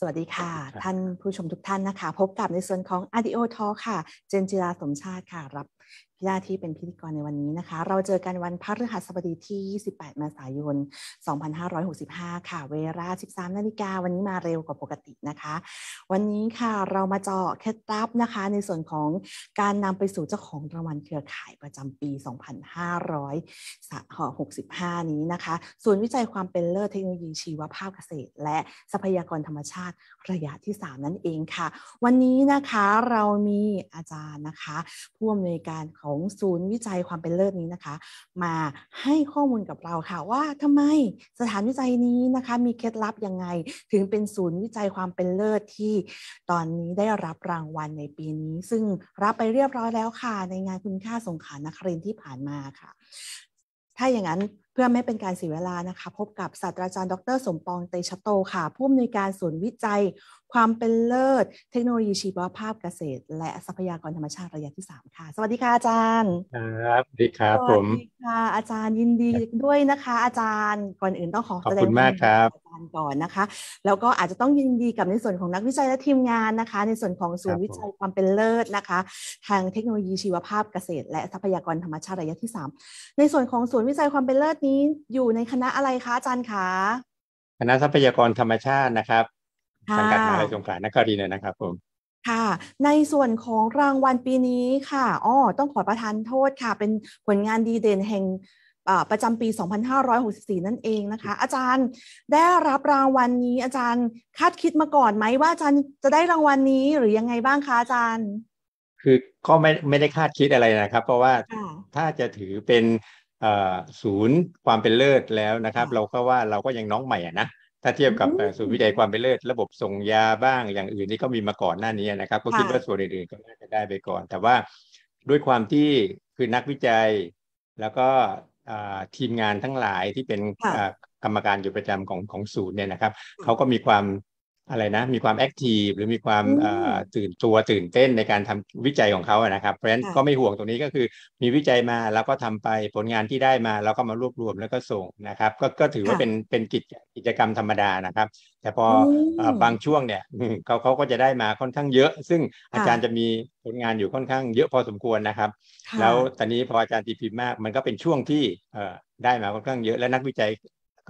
สวัสดีค่ะ ท่านผู้ชมทุกท่านนะคะ พบกับในส่วนของ RDO Talk ค่ะ เจนจิราสมชาติค่ะรับพี่ดาที่เป็นพิธีกรในวันนี้นะคะ เราเจอกันวันพฤหัสบดีที่28เมษายน 2565 ค่ะเวลา 13 นาฬิกา วันนี้มาเร็วกว่าปกตินะคะ วันนี้ค่ะ เรามาเจาะเคล็ดลับนะคะ ในส่วนของการนำไปสู่ เจ้าของรางวัลเครือข่ายประจำปี 2565 นี้นะคะ ส่วนวิจัยความเป็นเลิศเทคโนโลยีชีวภาพเกษตร และทรัพยากรธรรมชาติระยะที่ 3 นั่นเองค่ะ วันนี้นะคะเรามีอาจารย์นะคะ ผู้อำนวยการของของศูนย์วิจัยความเป็นเลิศนี้นะคะ มาให้ข้อมูลกับเราค่ะว่าทำไมสถานวิจัยนี้นะคะมีเคล็ดลับยังไงถึงเป็นศูนย์วิจัยความเป็นเลิศที่ตอนนี้ได้รับรางวัลในปีนี้ซึ่งรับไปเรียบร้อยแล้วค่ะ ในงานคุณค่าสงขานครินที่ผ่านมาค่ะ ถ้าอย่างนั้นเพื่อไม่เป็นการเสียเวลานะคะพบกับศาสตราจารย์ดร สมปองเตชะโตค่ะ ผู้อำนวยการศูนย์วิจัยความเป็นเลิศ เทคโนโลยีชีวภาพเกษตร และทรัพยากรธรรมชาติระยะที่ 3 ค่ะ สวัสดีค่ะอาจารย์ครับสวัสดีครับผมสสวัดีค่ะอาจารย์ยินดีด้วยนะคะ อาจารย์ก่อนอื่นต้องขอขอบคุณมากครับอาจารย์ก่อนนะคะแล้วก็อาจจะต้องยินดีกับในส่วนของนักวิจัยและทีมงานนะคะ ในส่วนของศูนย์วิจัยความเป็นเลิศนะคะทางเทคโนโลยีชีวภาพเกษตร และทรัพยากรธรรมชาติระยะที่3ในส่วนของศูนย์วิจัยความเป็นเลิศนี้ อยู่ในคณะอะไรคะอาจารย์คะคณะทรัพยากรธรรมชาตินะครับสังกัดมหาลัยสงขลานครินนะครับผมค่ะ ในส่วนของรางวัลปีนี้ค่ะอ๋อต้องขอประทานโทษค่ะ เป็นผลงานดีเด่นแห่งประจำปี 2564 นั่นเองนะคะ อาจารย์ ได้รับรางวัลนนี้อาจารย์คาดคิดมาก่อนไหมว่าอาจารย์จะได้รางวัลนนี้หรือยังไงบ้างคะอาจารย์ คือก็ไม่ไม่ได้คาดคิดอะไรนะครับ เพราะว่าถ้าจะถือเป็นศูนย์ความเป็นเลิศแล้วนะครับ เราก็ว่าเราก็ยังน้องใหม่นะถ้าเทียบกับศูนย์วิจัยความเป็นเลิศระบบส่งยาบ้างอย่างอื่นนี่ก็มีมาก่อนหน้านี้นะครับ ก็คิดว่าส่วนอื่นๆก็น่าจะได้ไปก่อน แต่ว่าด้วยความที่คือนักวิจัยแล้วก็ทีมงานทั้งหลายที่เป็นกรรมการอยู่ประจำของของศูนย์เนี่ยนะครับเขาก็มีความอะไรนะมีความแอคทีฟหรือมีความตื่นตัวตื่นเต้นในการทำวิจัยของเขาอะนะครับเพราะฉะนั้นก็ไม่ห่วงตรงนี้ก็คือมีวิจัยมาแล้วก็ทำไปผลงานที่ได้มาแล้วก็มารวบรวมแล้วก็ส่งนะครับก็ก็ถือว่าเป็นเป็นกิจกิจกรรมธรรมดานะครับแต่พอบางช่วงเนี่ยเขาเขาก็จะได้มาค่อนข้างเยอะ ซึ่งอาจารย์จะมีผลงานอยู่ค่อนข้างเยอะพอสมควรนะครับ แล้วตอนนี้พออาจารย์ตีพิมพ์มากมันก็เป็นช่วงที่ได้มาค่อนข้างเยอะ และนักวิจัย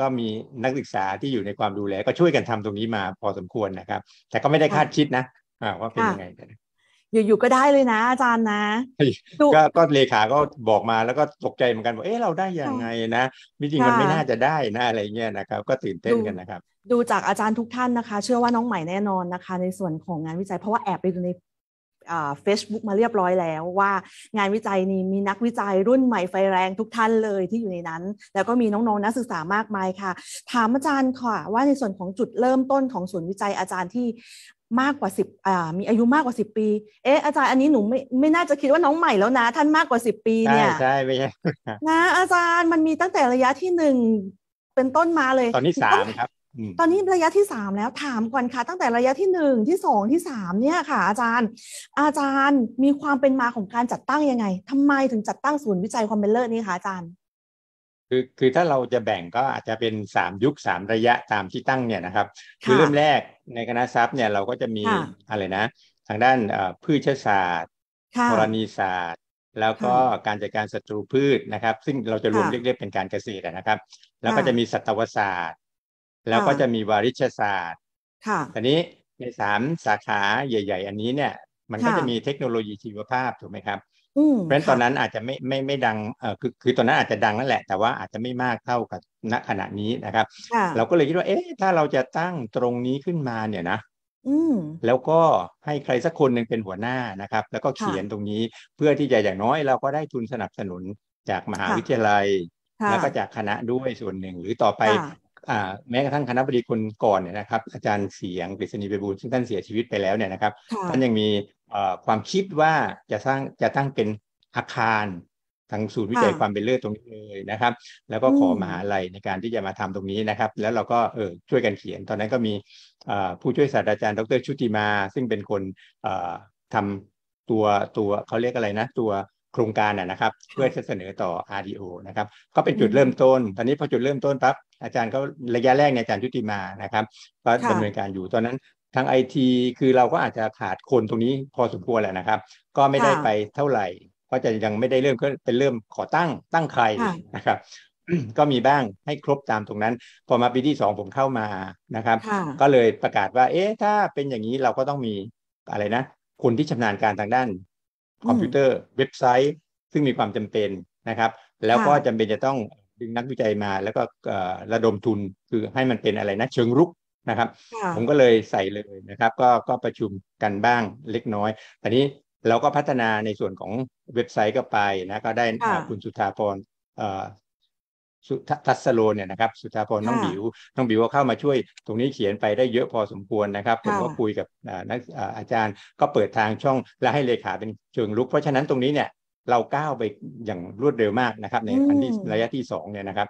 ก็มีนักศึกษาที่อยู่ในความดูแลก็ช่วยกันทำตรงนี้มาพอสมควรนะครับ แต่ก็ไม่ได้คาดคิดนะว่าเป็นยังไงอยู่ๆก็ได้เลยนะอาจารย์นะ ก็ก็เลขาก็บอกมาแล้วก็ตกใจเหมือนกันบอกเออเราได้ยังไงนะจริงมันไม่น่าจะได้นะอะไรเงี้ยนะครับ ก็ตื่นเต้นกันนะครับดูจากอาจารย์ทุกท่านนะคะ เชื่อว่าน้องใหม่แน่นอนนะคะ ในส่วนของงานวิจัยเพราะว่าแอบไปดูในเฟซบุ๊กมาเรียบร้อยแล้วว่างานวิจัยนี้มีนักวิจัยรุ่นใหม่ไฟแรงทุกท่านเลยที่อยู่ในนั้น แล้วก็มีน้องๆนักศึกษามากมายค่ะ ถามอาจารย์ค่ะ ว่าในส่วนของจุดเริ่มต้นของศูนย์วิจัยอาจารย์ที่มากกว่าสิบมีอายุมากกว่าสิบปีเอ๊ะอาจารย์อันนี้หนูไม่ไม่น่าจะคิดว่าน้องใหม่แล้วนะ ท่านมากกว่าสิบปีเนี่ยใช่ไม่ใช่นะอาจารย์มันมีตั้งแต่ระยะที่หนึ่งเป็นต้นมาเลยตอนนี้สามครับตอนนี้ระยะที่สามแล้วถามก่อนค่ะตั้งแต่ระยะที่หนึ่งที่สองที่สามเนี่ยค่ะอาจารย์อาจารย์มีความเป็นมาของการจัดตั้งยังไง ทำไมถึงจัดตั้งศูนย์วิจัยความเป็นเลิศนี่คะอาจารย์คือคือถ้าเราจะแบ่งก็อาจจะเป็นสามยุคสามระยะตามที่ตั้งเนี่ยนะครับคือเริ่มแรกในคณะทรัพย์เนี่ยเราก็จะมีอะไรนะ ทางด้านพืชศาสตร์ธรณีศาสตร์ แล้วก็การจัดการศัตรูพืชนะครับ ซึ่งเราจะรวมเรียกๆเป็นการเกษตรนะครับ แล้วก็จะมีสัตวศาสตร์แล้วก็จะมีวาริชศาสตร์ ค่ะทีนี้ในสามสาขาใหญ่ๆ อันนี้เนี่ย มันก็จะมีเทคโนโลยีชีวภาพถูกไหมครับ เพราะฉะนั้นตอนนั้นอาจจะไม่ไม่ไม่ดังเออคือคือตอนนั้นอาจจะดังนั่นแหละ แต่ว่าอาจจะไม่มากเท่ากับณขณะนี้นะครับ เราก็เลยคิดว่า เอ๊ะถ้าเราจะตั้งตรงนี้ขึ้นมาเนี่ยนะแล้วก็ให้ใครสักคนหนึ่งเป็นหัวหน้านะครับ แล้วก็เขียนตรงนี้เพื่อที่จะอย่างน้อย เราก็ได้ทุนสนับสนุนจากมหาวิทยาลัยแล้วก็จากคณะด้วยส่วนหนึ่งหรือต่อไปแม้กระทั่งคณะบดีคนก่อนเนี่ยนะครับ อาจารย์เสียงปริศนีเบบูลซึ่งท่านเสียชีวิตไปแล้วเนี่ยนะครับท่านยังมีความคิดว่าจะสร้างจะตั้งเป็นอาคารทางศูนย์วิจัยความเป็นเลิศตรงนี้เลยนะครับ แล้วก็ขอมหาลัยในการที่จะมาทำตรงนี้นะครับ แล้วเราก็เออช่วยกันเขียน ตอนนั้นก็มีผู้ช่วยศาสตราจารย์ดรชุติมา ซึ่งเป็นคนทำตัวตัวเขาเรียกอะไรนะตัวโครงการนะครับเพื่อจะเสนอต่อ RDO นะครับ ก็เป็นจุดเริ่มต้นตอนนี้พอจุดเริ่มต้นปั๊บอาจารย์ก็ระยะแรกเนี่ยอาจารย์ชุติมานะครับก็ดำเนินการอยู่ตอนนั้นทางไอทีคือเราก็อาจจะขาดคนตรงนี้พอสมควรแหละนะครับ ก็ไม่ได้ไปเท่าไหร่ เพราะจะยังไม่ได้เริ่มก็เป็นเริ่มขอตั้งตั้งใครนะครับก็มีบ้างให้ครบตามตรงนั้น พอมาปีที่สองผมเข้ามานะครับ ก็เลยประกาศว่า เอ๊ะถ้าเป็นอย่างนี้เราก็ต้องมีอะไรนะ คนที่ชำนาญการทางด้านคอมพิวเตอร์เว็บไซต์ซึ่งมีความจำเป็นนะครับ แล้วก็จำเป็นจะต้องดึงนักวิจัยมาแล้วก็ระดมทุนคือให้มันเป็นอะไรนะเชิงรุกนะครับ ผมก็เลยใส่เลยนะครับ ก็ก็ประชุมกันบ้างเล็กน้อยอตนนี้เราก็พัฒนาในส่วนของเว็บไซต์ก็ไปนะ ก็ได้คุณสุธาพรสุทัศโลเนี่ยนะครับสุธาพรน้องบิว น้องบิวก็เข้ามาช่วยตรงนี้เขียนไปได้เยอะพอสมควรนะครับผมก็คุยกับนักอาจารย์ ก็เปิดทางช่องและให้เลขาเป็นเชิงลุกเพราะฉะนั้นตรงนี้เนี่ยเราก้าวไปอย่างรวดเร็วมากนะครับในอันที่ระยะที่สองเนี่ยนะครับ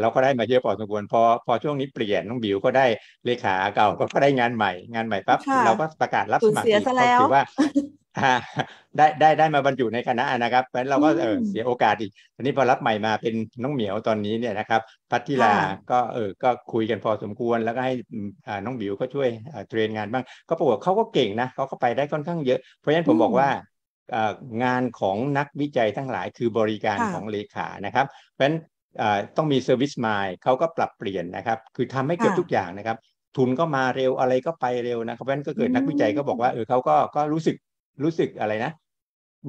เราก็ได้มาเยอะพอสมควรพอพอช่วงนี้เปลี่ยนน้องบิวก็ได้เลขาเก่าก็ได้งานใหม่ งานใหม่ปั๊บเราก็ประกาศรับสมัครอีกถือว่าได้ได้ได้มาบรรจุในคณะนะครับ เพราะฉะนั้นเราก็เออเสียโอกาสอีกทีนี้พอรับใหม่มาเป็นน้องเหมียวตอนนี้เนี่ยนะครับ พัทธิลาก็เออก็คุยกันพอสมควร แล้วก็ให้น้องบิวก็ช่วยเทรนงานบ้าง ก็ปรากฏเขาก็เก่งนะเขาก็ไปได้ค่อนข้างเยอะเพราะฉะนั้นผมบอกว่า งานของนักวิจัยทั้งหลายคือบริการของเลขานะครับเพราะฉะนั้นต้องมีเซอร์วิสมายเขาก็ปรับเปลี่ยนนะครับ คือทำให้เกิดทุกอย่างนะครับ ทุนก็มาเร็วอะไรก็ไปเร็วนะครับเพราะฉะนั้นก็เกิดนักวิจัยก็บอกว่าเออเขาก็ก็รู้สึกรู้สึกอะไรนะ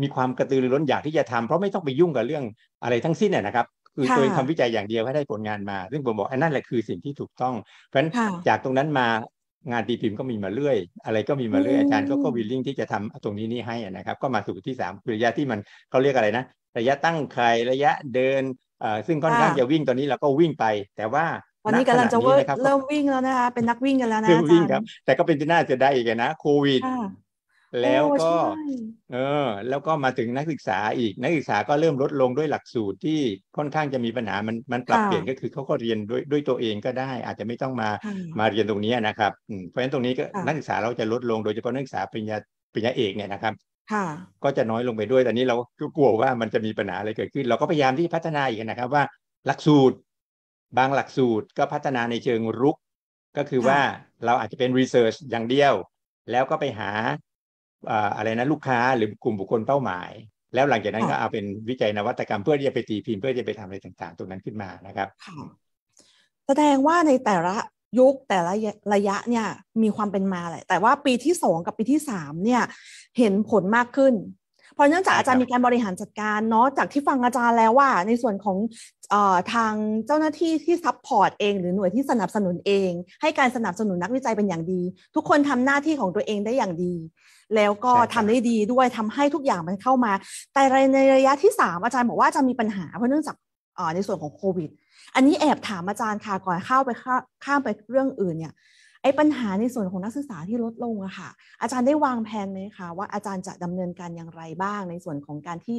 มีความกระตือรือร้นอยากที่จะทำเพราะไม่ต้องไปยุ่งกับเรื่องอะไรทั้งสิ้นเนี่ยนะครับ คือตัวเองทำวิจัยอย่างเดียวให้ได้ผลงานมาซึ่งผมบอก อันนั้นแหละคือสิ่งที่ถูกต้อง เพราะฉะนั้นจากตรงนั้นมางานตีพิมพ์ก็มีมาเรื่อย อะไรก็มีมาเรื่อย อาจารย์ก็ก็วิลลิ่งที่จะทำตรงนี้นี่ให้นะครับ ก็มาสู่ที่3ามระยะที่มันเขาเรียกอะไรนะระยะตั้งใครระยะเดินซึ่งค่อนข้างจะวิ่งตอนนี้เราก็วิ่งไป แต่ว่าวันนี้กำลังจะเริ่มวิ่งแล้วนะคะเป็นนักวิ่งกันแล้วนะอาจารย์วิ่งครับ แต่ก็เป็นที่น่าจะได้อีกนะโควิดแล้วก็เออ แล้วก็มาถึงนักศึกษาอีกนักศึกษาก็เริ่มลดลงด้วยหลักสูตรที่ค่อนข้างจะมีปัญหามันมันปรับเปลี่ยนก็คือเขาก็เรียนด้วยด้วยตัวเองก็ได้อาจจะไม่ต้องมามาเรียนตรงนี้นะครับเพราะฉะนั้นตรงนี้ก็นักศึกษาเราจะลดลงโดยเฉพาะนักศึกษาปริญญาปริญญาเอกเนี่ยนะครับก็จะน้อยลงไปด้วยแต่นี้เราก็กลัวว่ามันจะมีปัญหาอะไรเกิดขึ้น เราก็พยายามที่พัฒนาอีกนะครับ ว่าหลักสูตร บางหลักสูตรก็พัฒนาในเชิงรุก ก็คือว่าเราอาจจะเป็นรีเสิร์ชอย่างเดียว แล้วก็ไปหาอะไรนะ ลูกค้าหรือกลุ่มบุคคลเป้าหมาย แล้วหลังจากนั้นก็เอาเป็นวิจัยนวัตกรรมเพื่อที่จะไปตีพิมพ์ เพื่อจะไปทำอะไรต่างๆตรงนั้นขึ้นมานะครับ แสดงว่าในแต่ละยุค แต่ละระยะเนี่ย มีความเป็นมาแหละแต่ว่าปีที่สองกับปีที่สามเนี่ยเห็นผลมากขึ้นเพราะเนื่องจากอาจารย์มีการบริหารจัดการเนาะจากที่ฟังอาจารย์แล้วว่าในส่วนของออทางเจ้าหน้าที่ที่ซัพพอร์ตเอง หรือหน่วยที่สนับสนุนเองให้การสนับสนุนนักวิจัยเป็นอย่างดี ทุกคนทำหน้าที่ของตัวเองได้อย่างดี แล้วก็ทำได้ดีด้วยทำให้ทุกอย่างมันเข้ามา แต่ในระยะที่ 3อาจารย์บอกว่าจะมีปัญหาเพราะเนื่องจากในส่วนของโควิดอันนี้แอบถามอาจารย์ค่ะก่อนเข้าไปข้ามไปเรื่องอื่นเนี่ยไอ้ปัญหาในส่วนของนักศึกษาที่ลดลงอะค่ะอาจารย์ได้วางแผนไหมคะว่าอาจารย์จะดำเนินการอย่างไรบ้าง ในส่วนของการที่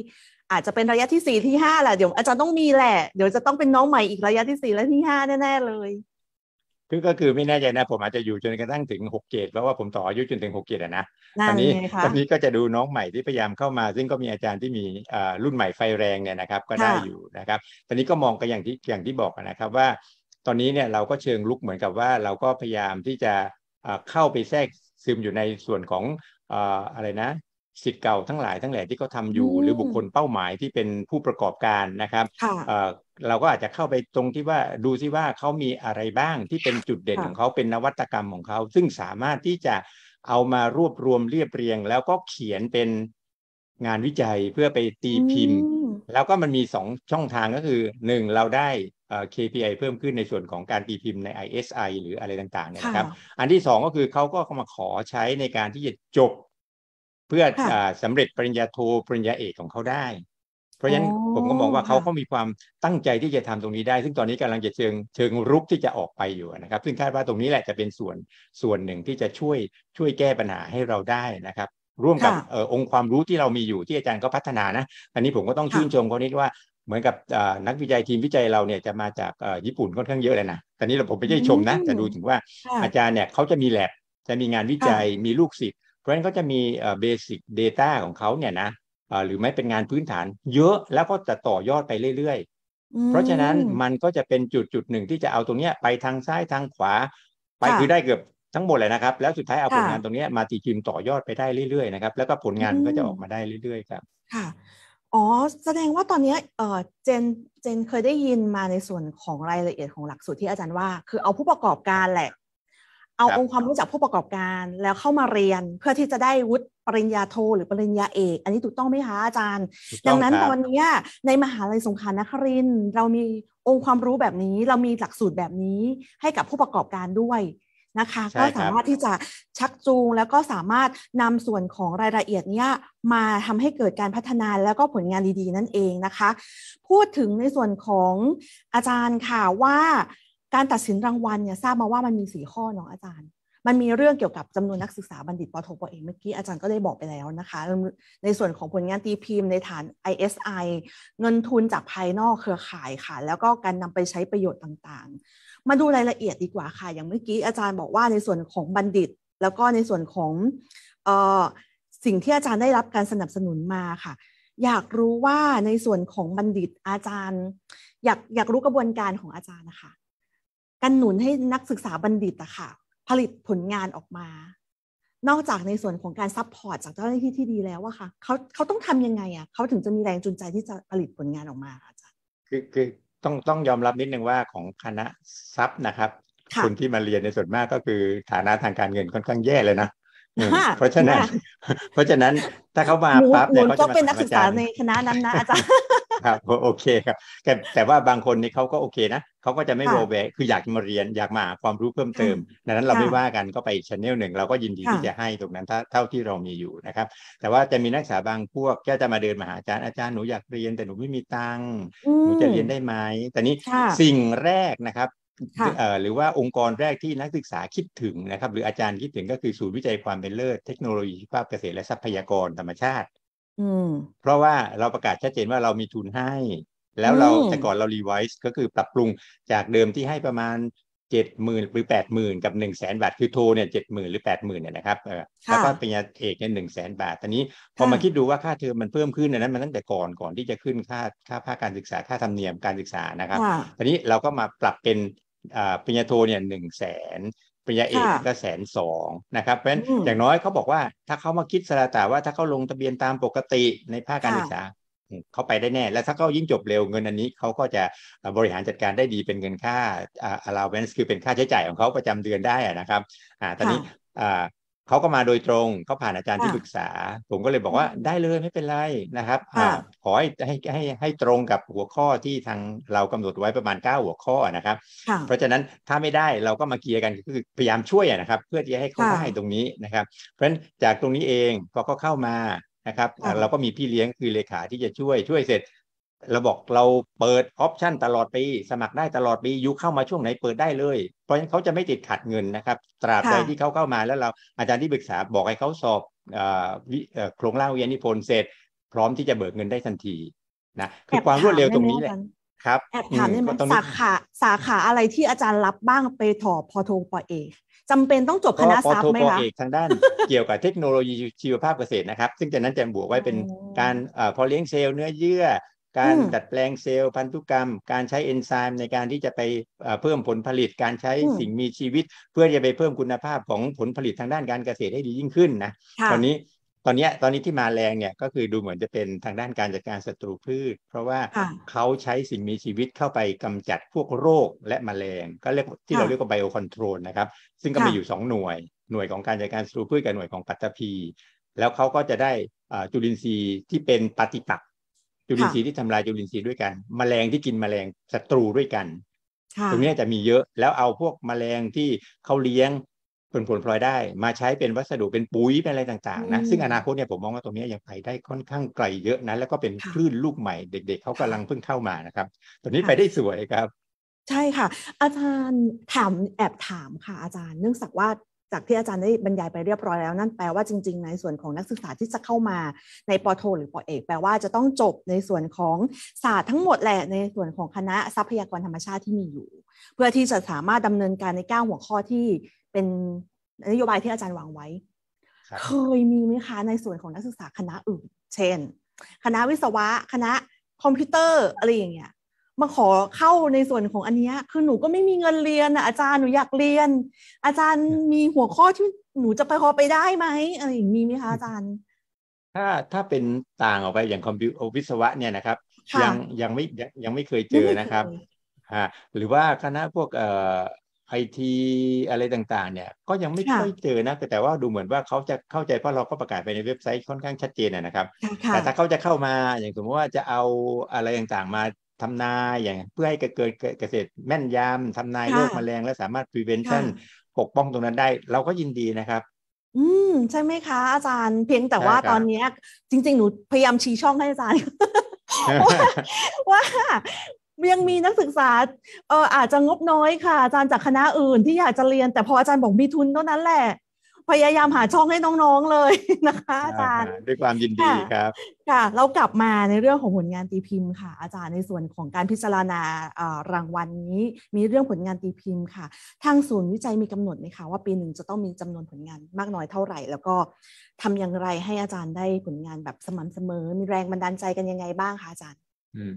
อาจจะเป็นระยะที่สี่ที่ห้าแหละเดี๋ยว อาจารย์ต้องมีแหละเดี๋ยวจะต้องเป็นน้องใหม่อีกระยะที่สี่และที่ห้าแน่ๆเลยคือก็คือไม่แน่ใจนะผมอาจจะอยู่จนกระทั่งถึงหกเกตเพราะว่าผมต่ออายุจนถึงหกเกตอะนะตอนนี้ตอนนี้ก็จะดูน้องใหม่ที่พยายามเข้ามาซึ่งก็มีอาจารย์ที่มีรุ่นใหม่ไฟแรงเนี่ยนะครับ ก็ได้อยู่นะครับ ตอนนี้ก็มองกันอย่างที่อย่างที่บอกนะครับว่าตอนนี้เนี่ยเราก็เชิงลุกเหมือนกับว่าเราก็พยายามที่จะเข้าไปแทรกซึมอยู่ในส่วนของอะไรนะสิทธิ์เก่าทั้งหลายทั้งแหล่ที่เขาทาอยู่หรือบุคคลเป้าหมายที่เป็นผู้ประกอบการนะครับเราก็อาจจะเข้าไปตรงที่ว่าดูซิว่าเขามีอะไรบ้างที่เป็นจุดเด่นของเขาเป็นนวัตกรรมของเขาซึ่งสามารถที่จะเอามารวบรวมเรียบเรียง แล้วก็เขียนเป็นงานวิจัยเพื่อไปตีพิมพ์ แล้วก็มันมีสองช่องทางก็คือหนึ่งเราได้ KPI เพิ่มขึ้นในส่วนของการตีพิมพ์ใน ISI หรืออะไรต่างๆเนี่ยนะครับ อันที่สองก็คือเขาก็เขามาขอใช้ในการที่จะจบ เพื่อสำเร็จปริญญาโทรปริญญาเอกของเขาได้ เพราะฉะนั้นผมก็มองว่าเขาก็มีความตั้งใจที่จะทำตรงนี้ได้ ซึ่งตอนนี้กำลังจะเชิงเชิงรุกที่จะออกไปอยู่นะครับ ซึ่งคาดว่าตรงนี้แหละจะเป็นส่วนส่วนหนึ่งที่จะช่วยช่วยแก้ปัญหาให้เราได้นะครับ ร่วมกับองค์ความรู้ที่เรามีอยู่ที่อาจารย์ก็พัฒนานะ อันนี้ผมก็ต้องชื่นชมเขานิดว่าเหมือนกับนักวิจัยทีมวิจัยเราเนี่ย จะมาจากญี่ปุ่นค่อนข้างเยอะเลยนะ ตอนนี้เราผมไม่ได้ชมนะ จะดูถึงว่าอาจารย์เนี่ยเขาจะมีแลบจะมีงานวิจัยมีลูกศิษย์เพราะฉะนั้นเขาจะมีเบสิกเดต้าของเขาเนี่ยนะหรือไม่เป็นงานพื้นฐานเยอะแล้วก็จะต่อยอดไปเรื่อยๆ เพราะฉะนั้นมันก็จะเป็นจุดจุดหนึ่งที่จะเอาตรงเนี้ยไปทางซ้ายทางขวา ไปคือได้เกือบทั้งหมดเลยนะครับแล้วสุดท้ายเอาผลงานตรงนี้มาตีจิมต่อยอดไปได้เรื่อยๆนะครับแล้วก็ผลงานก็จะออกมาได้เรื่อย ๆ ครับค่ะอ๋อแสดงว่าตอนนี้เจน เจนเคยได้ยินมาในส่วนของรายละเอียดของหลักสูตรที่อาจารย์ว่า คือเอาผู้ประกอบการแหละ เอาองค์ความรู้จากผู้ประกอบการแล้วเข้ามาเรียน เพื่อที่จะได้วุฒิปริญญาโทหรือปริญญาเอก อันนี้ถูกต้องไหมคะอาจารย์ ดังนั้นตอนนี้ในมหาลัยสงขลานคริน เรามีองค์ความรู้แบบนี้ เรามีหลักสูตรแบบนี้ให้กับผู้ประกอบการด้วยนะคะก็สามารถที่จะชักจูงแล้วก็สามารถนำส่วนของรายละเอียดเนี้ยมาทำให้เกิดการพัฒนาแล้วก็ผลงานดีๆ นั่นเองนะคะ พูดถึงในส่วนของอาจารย์ค่ะว่าการตัดสินรางวัลเนี่ยทราบมาว่ามันมีสีข้อเนาะอาจารย์มันมีเรื่องเกี่ยวกับจำนวนนักศึกษาบัณฑิตปโทปเอกเมื่อกี้อาจารย์ก็ได้บอกไปแล้วนะคะในส่วนของผลงานตีพิมพ์ในฐาน ISI เงินทุนจากภายนอกเครือข่ายค่ะแล้วก็การนำไปใช้ประโยชน์ต่างๆมาดูรายละเอียดดีกว่าค่ะ อย่างเมื่อกี้อาจารย์บอกว่าในส่วนของบัณฑิตแล้วก็ในส่วนของออสิ่งที่อาจารย์ได้รับการสนับสนุนมาค่ะ อยากรู้ว่าในส่วนของบัณฑิตอาจารย์ อยากอยากรู้กระบวนการของอาจารย์นะคะการหนุนให้นักศึกษาบัณฑิตอะค่ะผลิตผลงานออกมานอกจากในส่วนของการซัพพอร์ตจากเจ้าหน้าที่ที่ดีแล้วอะค่ะเขาเขาต้องทํำยังไงอะเขาถึงจะมีแรงจูงใจที่จะผลิตผลงานออกมาอาจารย์คือคือต้องต้องยอมรับนิดนึงว่าของคณะทรัพย์นะครับคนที่มาเรียนในส่วนมากก็คือฐานะทางการเงินค่อนข้างแย่เลยนะ เพราะฉะนั้น เพราะฉะนั้นถ้าเขามาปั๊บเนี่ยเขาจะเป็นนักศึกษาในคณะนั้นนะอาจารย์ครับโอเคครับแต่แต่ว่าบางคนนี่เขาก็โอเคนะเขาก็จะไม่โรเบคืออยากมาเรียนอยากมาความรู้เพิ่มเติมดังนั้นเราไม่ว่ากันก็ไปชแนลหนึ่งเราก็ยินดีที่จะให้ตรงนั้นเท่าที่เรามีอยู่นะครับแต่ว่าจะมีนักศึกษาบางพวกก็จะมาเดินมาหาอาจารย์อาจารย์หนูอยากเรียนแต่หนูไม่มีตังค์หนูจะเรียนได้ไหมแต่นี้สิ่งแรกนะครับหรือว่าองค์กรแรกที่นักศึกษาคิดถึงนะครับหรืออาจารย์คิดถึงก็คือศูนย์วิจัยความเป็นเลิศ เทคโนโลยีภาพเกษตรและทรัพยากรธรรมชาติเพราะว่าเราประกาศชัดเจนว่าเรามีทุนให้ แล้วเราแต่ก่อนเรารีไวซ์ก็คือปรับปรุงจากเดิมที่ให้ประมาณเจ็ดหมื่นหรือแปดหมื่นกับหนึ่งแสนบาท คือโทรเนี่ยเจ็ดหมื่นหรือแปดหมื่นเนี่ยนะครับแล้วก็เป็นยาเอกเนี่ยหนึ่งแสนบาทตอนนี้พอมาคิดดูว่าค่าเทอมมันเพิ่มขึ้นนั้นมันตั้งแต่ก่อนก่อนที่จะขึ้นค่าค่าภาคการศึกษาค่าธรรมเนียมการศึกษานะครับ ตอนนี้เราก็มาปรับเป็นปริญญาโทเนี่ยหนึ่งแสนปริญญาเอกก็แสนสองนะครับเพราะฉะนั้นอย่างน้อยเขาบอกว่า ถ้าเขามาคิดสลาตาว่าถ้าเขาลงทะเบียนตามปกติในภาคการศึกษาเขาไปได้แน่ และถ้าเขายิ่งจบเร็วเงินอันนี้เขาก็จะบริหารจัดการได้ดีเป็นเงินค่า allowance คือเป็นค่าใช้จ่ายของเขาประจำเดือนได้นะครับอ่าตอนนี้เขาก็มาโดยตรงเขาผ่านอาจารย์ที่ปรึกษา ผมก็เลยบอกว่าได้เลยไม่เป็นไรนะครับอขอให้ให้ให้ให้ตรงกับหัวข้อที่ทางเรากำหนดไว้ประมาณ 9 หัวข้อนะครับ เพราะฉะนั้นถ้าไม่ได้เราก็มาเกียร์กันคือพยายามช่วยนะครับ เพื่อที่จะให้เขาได้ตรงนี้นะครับ เพราะฉะนั้นจากตรงนี้เองพอเขาเข้ามานะครับ เราก็มีพี่เลี้ยงคือเลขาที่จะช่วยช่วยเสร็จเราบอกเราเปิดออปชันตลอดปีสมัครได้ตลอดปียูเข้ามาช่วงไหนเปิดได้เลย เพราะฉะนั้นเขาจะไม่ติดขัดเงินนะครับ ตราบใดที่เขาเข้ามาแล้วเราอาจารย์ที่ปรึกษาบอกให้เขาสอบโครงร่างวิทยานิพนธ์เสร็จ พร้อมที่จะเบิกเงินได้ทันทีนะคือความรวดเร็วตรงนี้แหละครับแอบถามนี่มันสาขาสาขาอะไรที่อาจารย์รับบ้างไปถอพอโทปอเอกจำเป็นต้องจบคณะทรัพย์ไหมคะพอเอกทางด้านเกี่ยวกับเทคโนโลยีชีวภาพเกษตรนะครับซึ่งจากนั้นจะบวกไว้เป็นการพอเลี้ยงเซลล์เนื้อเยื่อการดัดแปลงเซลล์พันธุกรรมการใช้เอนไซม์ในการที่จะไปเพิ่มผลผลิตการใช้สิ่งมีชีวิต เพื่อจะไปเพิ่มคุณภาพของผลผลิตทางด้านการเกษตรให้ดียิ่งขึ้นนะตอนนี้ตอนนี้ตอนนี้ที่มาแรงเนี่ย ก็คือดูเหมือนจะเป็นทางด้านการจัดการศัตรูพืช เพราะว่าเขาใช้สิ่งมีชีวิตเข้าไปกำจัดพวกโรคและมแมลงก็เรียกที่เราเรียกว่าไบโอคอนโทรลนะครับซึ่งก็มีอยู่2หน่วยหน่วยของการจัดการศัตรูพืชกับหน่วยของปัตตภีแล้วเขาก็จะได้จุลินทรีย์ที่เป็นปฏิปักษ์จุลินทรีย์ที่ทำลายจุลินทรีย์ด้วยกันมแมลงที่กินมแมลงศัตรูด้วยกันตรงนี้จะมีเยอะ แล้วเอาพวกมแมลงที่เขาเลี้ยง ผลผลพลอยได้ มาใช้เป็นวัสดุเป็นปุ๋ยเป็นอะไรต่างๆนะซึ่งอนาคตเนี่ยผมมองว่าตรงนี้ยังไปได้ค่อนข้างไกลเยอะนะแล้วก็เป็นคลื่นลูกใหม่เด็ก ๆเขากำลังเพิ่งเข้ามานะครับตรงนี้ไปได้สวยครับ ใช่ค่ะ อาจารย์ถามแอบถามค่ะอาจารย์เนื่องจากว่าจากที่ อาจารย์ ได้ บรรยายไปเรียบร้อยแล้ว นั่นแปลว่าจริงๆ ในส่วนของนักศึกษาที่จะเข้ามาในปโทหรือปอเอกแปลว่าจะต้องจบในส่วนของศาสตร์ทั้งหมดแหละในส่วนของคณะทรัพยากรธรรมชาติที่มีอยู่ เพื่อที่จะสามารถดำเนินการในก้าหัวข้อที่เป็นนโยบายที่อาจารย์วางไว้ เคยมีไหมคะในส่วนของนักศึกษาคณะอื่น เช่น คณะวิศวะคณะคอมพิวเตอร์อะไรอย่างเงี้ยมาขอเข้าในส่วนของอันนี้คือหนูก็ไม่มีเงินเรียนะอาจารย์หนูอยากเรียน อาจารย์มีหัวข้อที่หนูจะไปพอไปได้ไหมอะไรอย่างีไหมคะอาจารย์ถ้าถ้าเป็นต่างออกไปอย่างคอมพิววิศวะเนี่ยนะครับยังยังไม่ยังไม่เคยเจอนะครับฮะหรือว่าคณะพวกเอ่อไอทีอะไรต่างๆ เนี่ย ก็ยังไม่ค่อยเจอนะแต่ว่าดูเหมือนว่าเขาจะเข้าใจเพราะเราก็ประกาศไปในเว็บไซต์ค่อนข้าง ชัดเจนนะครับแต่ถ้าเขาจะเข้ามาอย่างสมมติว่าจะเอาอะไรต่างๆมาทำนายอย่างเพื่อให้เกิดเกษตรแม่นยำทำนายโรคแมลง และสามารถ prevention ปกป้องตรงนั้นได้ เราก็ยินดีนะครับ อืมใช่ไหมคะอาจารย์ เพียงแต่ว่าตอนนี้จริงๆ หนูพยายามชี้ช่องให้อาจารย์ ว่ายังมีนักศึกษา เอออาจจะงบน้อยค่ะอาจารย์จากคณะอื่นที่อยากจะเรียนแต่พออาจารย์บอกมีทุนเท่านั้นแหละพยายามหาช่องให้น้อง ๆ เลยนะคะ อาจารย์ด้วยความยินดีครับ ค่ะ เรากลับมาในเรื่องของผลงานตีพิมพ์ ค่ะ อาจารย์ในส่วนของการพิจารณารางวัลนี้มีเรื่องผลงานตีพิมพ์ค่ะทางศูนย์วิจัยมีกำหนดไหมคะว่าปีหนึ่งจะต้องมีจำนวนผลงานมากน้อยเท่าไหร่ แล้วก็ทำอย่างไรให้อาจารย์ได้ผลงานแบบสม่ำเสมอ มีแรงบันดาลใจกันยังไงบ้างคะอาจารย์ อืม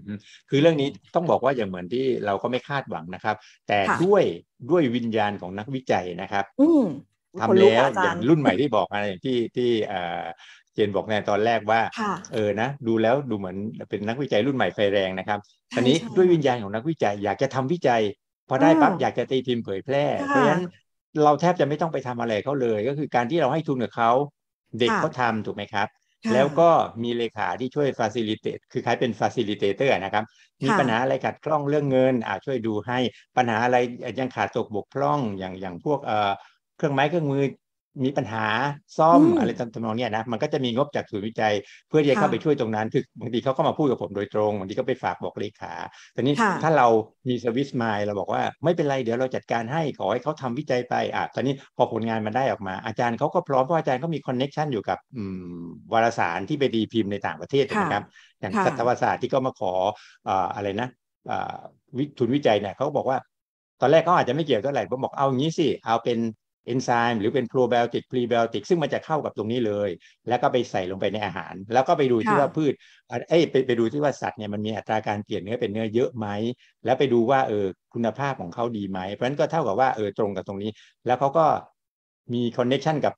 คือเรื่องนี้ต้องบอกว่าอย่างเหมือนที่เราก็ไม่คาดหวังนะครับ แต่ด้วยด้วยวิญญาณของนักวิจัยนะครับทำแล้วอย่างรุ่นใหม่ที่บอกอะไรอย่างที่ที่เจนบอกในตอนแรกว่า เออนะดูแล้วดูเหมือนเป็นนักวิจัยรุ่นใหม่ไฟแรงนะครับทีนี้ด้วยวิญญาณของนักวิจัยอยากจะทำวิจัยพอได้ปั๊บอยากจะตีพิมพ์เผยแพร่เพราะฉะนั้นเราแทบจะไม่ต้องไปทำอะไรเขาเลย ก็คือการที่เราให้ทุนกับเขาเด็กเขาทาถูกไหมครับ แล้วก็มีเลขาที่ช่วยฟาซิลิเตตคือคล้ายเป็นฟาซิลิเตเตอร์นะครับมีปัญหาอะไรขัดคล้องเรื่องเงินอาช่วยดูให้ปัญหาอะไรยังขาดตกบกพร่องอย่างอย่างพวกเอ่อเครื่องไม้เครื่องมือมีปัญหาซ่อมอะไรต่างๆเนี่ยนะ มันก็จะมีงบจากศูนย์วิจัยเพื่อที่จะเข้าไปช่วยตรงนั้นคือบางทีเขาก็มาพูดกับผมโดยตรง บางทีก็ไปฝากบอกเลขาแต่นี้ถ้าเรามีสวิสมาเราบอกว่า ไม่เป็นไรเดี๋ยวเราจัดการให้ขอให้เขาทำวิจัยไปอ่ะ ตอนนี้พอผลงานมันได้ออกมาอาจารย์เขาก็พร้อมเพราะอาจารย์ก็มีคอนเน็กชันอยู่กับวารสารที่ไปดีพิมพ์ในต่างประเทศนะครับอย่างสัตวศาสตร์ที่ก็มาขออะไรนะทุนวิจัยเนี่ยเขาบอกว่า ตอนแรกเขาอาจจะไม่เกี่ยวเท่าไหร่ผมบอกเอางี้สิเอาเป็นเอนไซม์หรือเป็นโปรไบโอติกพรีไบโอติกซึ่งมันจะเข้ากับตรงนี้เลย แล้วก็ไปใส่ลงไปในอาหาร แล้วก็ไปดูที่ว่าพืชเอ้ยไปไปดูที่ว่าสัตว์เนี่ยมันมีอัตราการเปลี่ยนเนื้อเป็นเนื้อเยอะไหม แล้วไปดูว่าเออคุณภาพของเขาดีไหมเพราะฉะนั้นก็เท่ากับว่าเออตรงกับตรงนี้ แล้วเขาก็มีคอนเนคชันกับ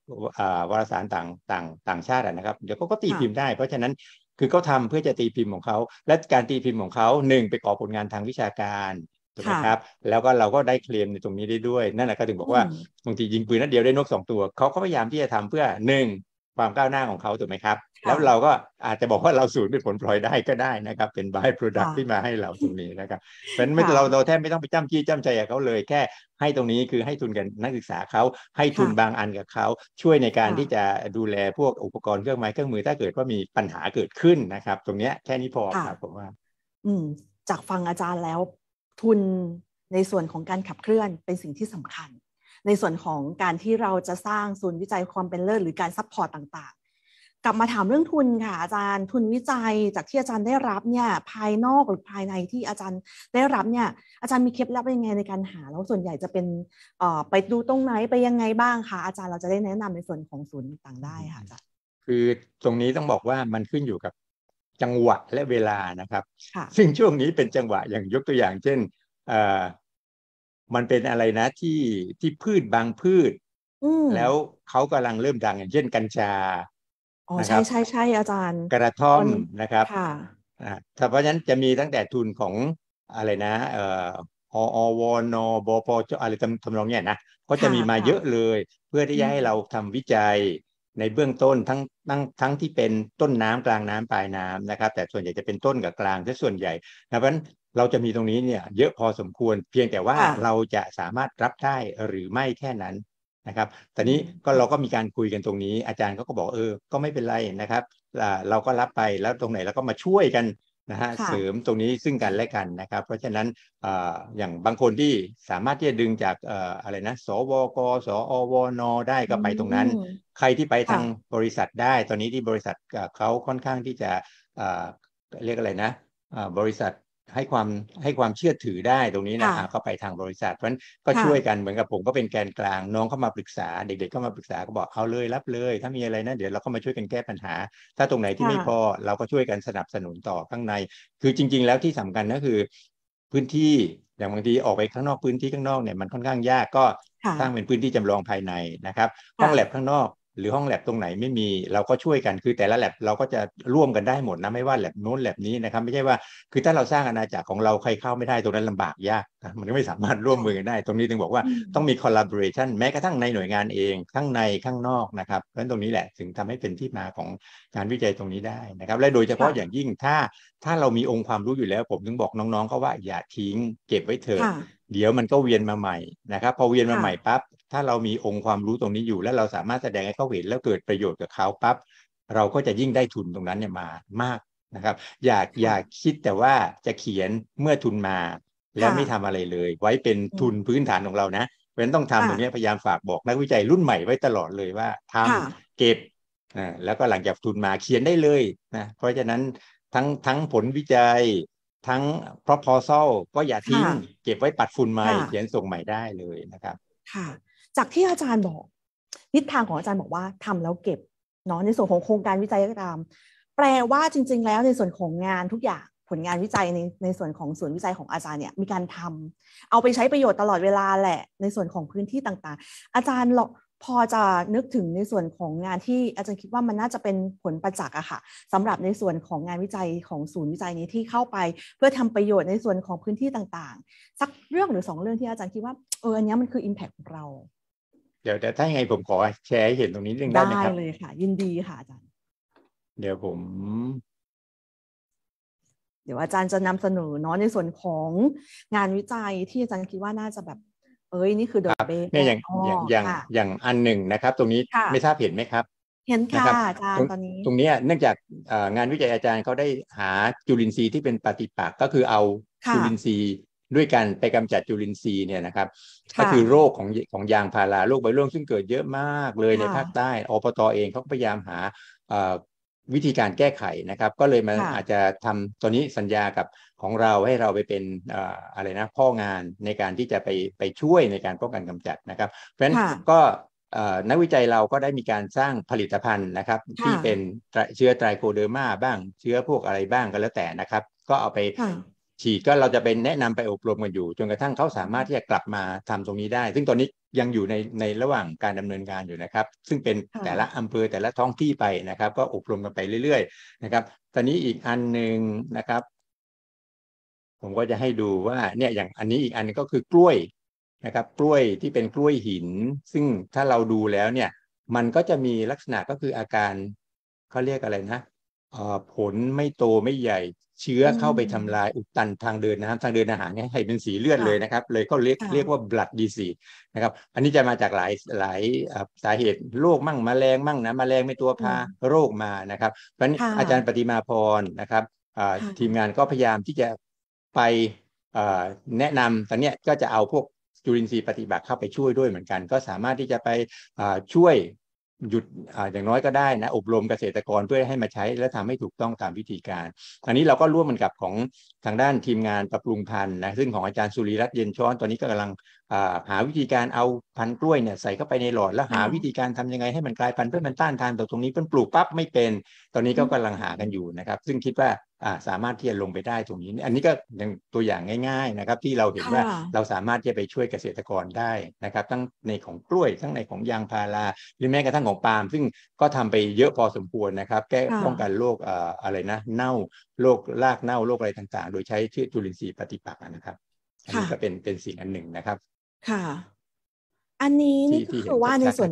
วารสารต่างต่าง ต่างชาตินะครับเดี๋ยวเขาก็ตีพิมพ์ได้ เพราะฉะนั้นคือเขาทาเพื่อจะตีพิมพ์ของเขาและการตีพิมพ์ของเขาหนึ่งไปก่อผลงานทางวิชาการถูกไหมครับแล้วก็เราก็ได้เคลมในตรงนี้ได้ด้วย นั่นแหละก็ถึงบอกว่าบางทียิงปืนนัดเดียวได้นกสองตัว เขาก็พยายามที่จะทำเพื่อหนึ่งความก้าวหน้าของเขาถูกไหมครับแล้วเราก็อาจจะบอกว่าเราสูญเป็นผลพลอยได้ก็ได้นะครับ เป็นบายโปรดักที่มาให้เราตรงนี้นะครับเพราะนั้เราเราแทบไม่ต้องไปจ้ำจี้จ้ำใจกับเขาเลยแค่ให้ตรงนี้คือให้ทุนกันนักศึกษาเขาให้ทุนบางอันกับเขาช่วยในการที่จะดูแลพวกอุปกรณ์เครื่องไม้เครื่องมือถ้าเกิดว่ามีปัญหาเกิดขึ้นนะครับ ตรงนี้แค่นี้พอครับผมว่า อืม จากฟังอาจารย์แล้วทุนในส่วนของการขับเคลื่อนเป็นสิ่งที่สำคัญ ในส่วนของการที่เราจะสร้างศูนย์วิจัยความ เป็น เลิศหรือการซัพพอร์ตต่าง ๆ กลับมาถามเรื่องทุนค่ะอาจารย์ ทุนวิจัยจากที่อาจารย์ได้รับเนี่ยภายนอกหรือภายในที่อาจารย์ได้รับเนี่ย อาจารย์มีเคล็ดลับยังไงในการหาแล้วส่วนใหญ่จะเป็นไปดูตรงไหนไปยังไงบ้างคะอาจารย์เราจะได้แนะนำในส่วนของศูนย์ต่างได้ค่ะอาจารย์คือตรงนี้ต้องบอกว่ามันขึ้นอยู่กับจังหวะและเวลานะครับ ซึ่งช่วงนี้เป็นจังหวะอย่างยกตัวอย่าง เช่น มันเป็นอะไรนะที่ที่พืชบางพืชแล้วเขากำลังเริ่มดังอย่างเช่นกัญชา อ๋อใช่ใช่ใช่ อาจารย์ กระท่อมนะครับ ค่ะเพราะฉะนั้นจะมีตั้งแต่ทุนของอะไรนะ เอ่อออวนบปจอะไรทำนองเนี้ยนะ ก็จะมีมาเยอะเลยเพื่อที่จะให้เราทำวิจัยในเบื้องต้นทั้งทั้งทั้งที่เป็นต้นน้ำกลางน้ำปลายน้ำนะครับ แต่ส่วนใหญ่จะเป็นต้นกับกลางซะส่วนใหญ่เพราะฉะนั้นเราจะมีตรงนี้เนี่ยเยอะพอสมควรเพียงแต่ว่าเราจะสามารถรับได้หรือไม่แค่นั้นนะครับ ตอนนี้ก็เราก็มีการคุยกันตรงนี้ อาจารย์ก็ก็บอกเออก็ไม่เป็นไรนะครับเราก็รับไปแล้วตรงไหนเราก็มาช่วยกันนะฮะเสริมตรงนี้ซึ่งกันและกันนะครับ เพราะฉะนั้นอย่างบางคนที่สามารถที่จะดึงจากอะไรนะสวกสอวนได้ก็ไปตรงนั้น ใครที่ไปทางบริษัทได้ ตอนนี้ที่บริษัทเขาค่อนข้างที่จะเรียกอะไรนะบริษัทให้ความให้ความเชื่อถือได้ตรงนี้นะครเข้าไปทางบริษัทเพราะฉะนั้นก็ช่วยกันเหมือนกับผมก็เป็นแกนกลางน้องเข้ามาปรึกษาเด็กๆเข้ามาปรึกษาก็บอกเอาเลยรับเลย ถ้ามีอะไรนะเดี๋ยวเราก็มาช่วยกันแก้ปัญหา ถ้าตรงไหนที่ไม่พอเราก็ช่วยกันสนับสนุนต่อข้างใน คือจริง ๆ แล้วที่สำคัญก็คือ พื้นที่อย่างบางทีออกไปข้างนอกพื้นที่ข้างนอกเนี่ยมันค่อนข้างยาก ก็สร้างเป็นพื้นที่จำลองภายในนะครับห้องแลบข้างนอกหรือห้องแลบตรงไหนไม่มีเราก็ช่วยกัน คือแต่ละแลบเราก็จะร่วมกันได้หมดนะไม่ว่าแลบโน้นแลบนี้นะครับไม่ใช่ว่าคือถ้าเราสร้างอาณาจักรของเราใครเข้าไม่ได้ตรงนั้นลำบากยาก มันก็ไม่สามารถร่วมมือกันได้ตรงนี้ ถึงบอกว่าต้องมี collaboration แม้กระทั่งในหน่วยงานเองข้างในข้างนอกนะครับเพราะนั้นตรงนี้แหละถึงทำให้เป็นที่มาของการวิจัยตรงนี้ได้นะครับและโดยเฉพาะอย่างยิ่งถ้าถ้าเรามีองค์ความรู้อยู่แล้วผมถึงบอกน้องๆเขาว่าอย่าทิ้งเก็บไว้เถอะเดี๋ยวมันก็เวียนมาใหม่นะครับพอเวียนมาใหม่ปั๊บถ้าเรามีองค์ความรู้ตรงนี้อยู่ และเราสามารถแสดงให้เขาเห็นแล้วเกิดประโยชน์กับเขาปั๊บเราก็จะยิ่งได้ทุนตรงนั้นเนี่ยมามากนะครับ อยากอยากคิดแต่ว่าจะเขียนเมื่อทุนมา แล้วไม่ทำอะไรเลย ไว้เป็นทุนพื้นฐานของเรานะเพราะฉะนั้นต้องทำตรงนี้พยายามฝากบอกนักวิจัยรุ่นใหม่ไว้ตลอดเลยว่าทำเก็บ่าแล้วก็หลังจากทุนมาเขียนได้เลยนะเพราะฉะนั้นทั้งทั้งผลวิจัยทั้ง proposal ก็อย่าทิ้งเก็บไว้ปัดฝุ่นใหม่ เขียนส่งใหม่ได้เลยนะครับ ค่ะจากที่อาจารย์บอกทิศทางของอาจารย์บอกว่าทำแล้วเก็บเนาะ ในส่วนของโครงการวิจัยก็ตาม แปลว่าจริงๆแล้วในส่วนของงานทุกอย่าง ผลงานวิจัยในในส่วนของศูนย์วิจัยของอาจารย์เนี่ยมีการทำ เอาไปใช้ประโยชน์ตลอดเวลาแหละ ในส่วนของพื้นที่ต่างๆ อาจารย์พอจะนึกถึงในส่วนของงานที่อาจารย์คิดว่ามันน่าจะเป็นผลประจักษ์อะค่ะสำหรับในส่วนของงานวิจัยของศูนย์วิจัยนี้ที่เข้าไป เพื่อทำประโยชน์ในส่วนของพื้นที่ต่างๆ สักเรื่องหรือสองเรื่องที่อาจารย์คิดว่า เอออันนี้มันคืออิมแพคของเราเดี๋ยวแต่ถ้าไงผมขอแชร์ให้เห็นตรงนี้นึงได้ไหมครับได้เลยค่ะยินดีค่ะอาจารย์ เดี๋ยวผม เดี๋ยวอาจารย์จะนำเสนอเนาะในส่วนของงานวิจัยที่อาจารย์คิดว่าน่าจะแบบ เอ้ยนี่คือเดอะเบสเนี่ยอย่างอย่างอย่างอย่างอันหนึ่งนะครับ ตรงนี้ไม่ทราบเห็นไหมครับเห็นค่ะอาจารย์ตอนนี้ ตรงนี้เนื่องจากงานวิจัยอาจารย์เขาได้หาจุลินทรีย์ที่เป็นปฏิปักษ์ก็คือเอาจุลินทรีย์ด้วยการไปกำจัดจุลินทรีย์เนี่ยนะครับก็คือโรคของของยางพาราโรคใบร่วงซึ่งเกิดเยอะมากเลยในภาคใต้อปตอเองเขาพยายามหาวิธีการแก้ไขนะครับ ก็เลยมาอาจจะทำตัวนี้สัญญากับของเราให้เราไปเป็นอะไรนะพ่องานในการที่จะไปไปช่วยในการป้องกันกำจัดนะครับ เพราะฉะนั้นก็นักวิจัยเราก็ได้มีการสร้างผลิตภัณฑ์นะครับ ที่เป็นเชื้อไตรโคเดอร์มาบ้างเชื้อพวกอะไรบ้างก็แล้วแต่นะครับ ก็เอาไปฉีดก็เราจะเป็นแนะนำไปอบรมกันอยู่ จนกระทั่งเขาสามารถที่จะกลับมาทำตรงนี้ได้ ซึ่งตอนนี้ยังอยู่ในในระหว่างการดำเนินการอยู่นะครับ ซึ่งเป็นแต่ละอำเภอแต่ละท้องที่ไปนะครับ ก็อบรมกันไปเรื่อย ๆ นะครับ ตอนนี้อีกอันหนึ่งนะครับ ผมก็จะให้ดูว่าเนี่ยอย่างอันนี้อีกอันนึงก็คือกล้วยนะครับ กล้วยที่เป็นกล้วยหิน ซึ่งถ้าเราดูแล้วเนี่ย มันก็จะมีลักษณะก็คืออาการเขาเรียกอะไรนะผลไม่โตไม่ใหญ่เชื้อเข้าไปทำลายอุดตันทางเดินน้ำทางเดินอาหารเนี่ยให้เป็นสีเลือดเลยนะครับ เลยก็เรียกเรียกว่า blood disease นะครับอันนี้จะมาจากหลายหลายสาเหตุโรคมั่งมแมลงมั่งนะมแมลงไม่ตัวพาโรคมานะครับ เพราะนั้นอาจารย์ปฏิมาพรนะครับทีมงานก็พยายามที่จะไปแนะนำตอนนี้ก็จะเอาพวกจุลินทรีย์ปฏิบัติเข้าไปช่วยด้วยเหมือนกัน ก็สามารถที่จะไปช่วยหยุดอย่างน้อยก็ได้นะ อบรมเกษตรกรเพื่อให้มาใช้ และทำให้ถูกต้องตามวิธีการ อันนี้เราก็ร่วมมันกับของทางด้านทีมงานปรับปรุงพันธุ์นะ ซึ่งของอาจารย์สุริรัตน์เย็นช้อนตอนนี้ก็กำลังหาวิธีการเอาพันกล้วยเนี่ยใส่เข้าไปในหลอดแล้วหาวิธีการทำยังไงให้มันกลายพันธุ์เพื่อมันต้านทานต่อตรงนี้เพื่อปลูกปั๊บไม่เป็น ตอนนี้ก็กำลังหากันอยู่นะครับ ซึ่งคิดว่าสามารถที่จะลงไปได้ตรงนี้ อันนี้ก็ยางตัวอย่างง่ายๆนะครับ ที่เราเห็นว่าเราสามารถที่จะไปช่วยเกษตรกรได้นะครับทั้งในของกล้วยทั้งในของยางพารา หรือแม้กระทั่งของปาล์มซึ่งก็ทำไปเยอะพอสมควรนะครับ แก้ป้องกันโรคอะไรนะเน่าโรครากเน่าโรคอะไรต่างๆ โดยใช้ชือจุลินทรีย์ปฏิปักษ์นะครับอันนี้ก็เป็นเป็นสิ่งอันหนึ่งนะครับค่ะ อันนี้นี่ก็คือว่าในส่วน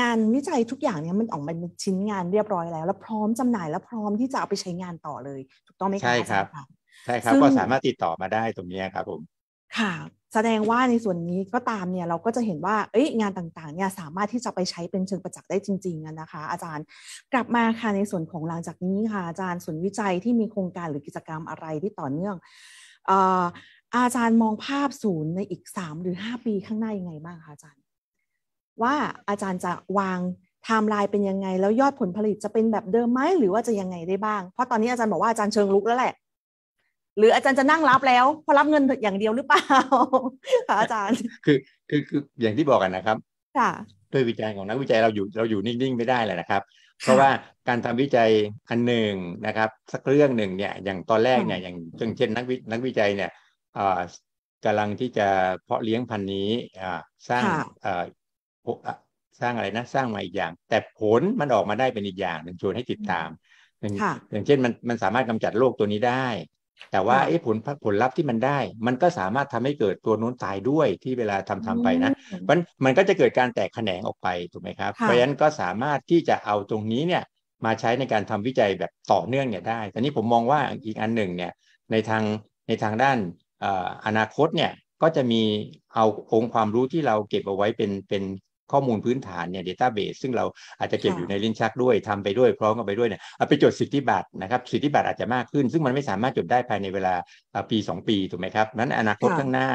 งานวิจัยทุกอย่างเนี่ยมันออกมาเป็นชิ้นงานเรียบร้อยแล้ว แล้วพร้อมจำหน่ายแล้วพร้อมที่จะเอาไปใช้งานต่อเลย ถูกต้องไหมคะใช่ครับ ใช่ครับก็สามารถติดต่อมาได้ตรงนี้ครับผม ค่ะ แสดงว่าในส่วนนี้ก็ตามเนี่ย เราก็จะเห็นว่าเอ้ยงานต่างๆ เนี่ยสามารถที่จะไปใช้เป็นเชิงประจักษ์ได้จริงๆนะคะ อาจารย์กลับมาค่ะในส่วนของหลังจากนี้ค่ะ อาจารย์ส่วนวิจัยที่มีโครงการหรือกิจกรรมอะไรที่ต่อเนื่องอาจารย์มองภาพศูนย์ในอีกสามหรือห้าปีข้างหน้ายังไงบ้างคะอาจารย์ ว่าอาจารย์จะวางไทม์ไลน์เป็นยังไง แล้วยอดผลผลิตจะเป็นแบบเดิมไหมหรือว่าจะยังไงได้บ้างเพราะตอนนี้อาจารย์บอกว่าอาจารย์เชิงลุกแล้วแหละหรืออาจารย์จะนั่งรับแล้ว พอรับเงินอย่างเดียวหรือเปล่าคะอาจารย์คือคือคืออย่างที่บอกกันนะครับค่ะด้วยวิจัยของนักวิจัยเราอยู่เราอยู่นิ่งๆไม่ได้แหละนะครับ เพราะว่าการทำวิจัยอันหนึ่งนะครับ สักเรื่องหนึ่งเนี่ยอย่างตอนแรกเนี่ยอย่างเช่นนักวินักวิจัยเนี่ยกำลังที่จะเพาะเลี้ยงพันธุ์นี้สร้างสร้างอะไรนะสร้างมาอีกอย่าง แต่ผลมันออกมาได้เป็นอีกอย่างหนึ่งชวนให้ติดตาม อย่างเช่นมันมันสามารถกำจัดโรคตัวนี้ได้ แต่ว่าผลผลลัพธ์ที่มันได้ มันก็สามารถทำให้เกิดตัวนู้นตายด้วยที่เวลาทำทำไปนะมันมันก็จะเกิดการแตกแขนงออกไปถูกไหมครับ เพราะฉะนั้นก็สามารถที่จะเอาตรงนี้เนี่ยมาใช้ในการทำวิจัยแบบต่อเนื่องเนี่ยได้แต่นี้ผมมองว่าอีกอันหนึ่งเนี่ยในทางในทางด้านอนาคตเนี่ยก็จะมีเอาองค์ความรู้ที่เราเก็บเอาไว้เป็นเป็นข้อมูลพื้นฐานเนี่ยเดต้าเบสซึ่งเราอาจจะเก็บอยู่ในลิ้นชักด้วยทำไปด้วยพร้อมกันไปด้วยเนี่ยไปจดสิทธิบัตรนะครับสิทธิบัตรอาจจะมากขึ้นซึ่งมันไม่สามารถจดได้ภายในเวลาปี 2 ปีถูกไหมครับนั้นอนาคตข้างหน้า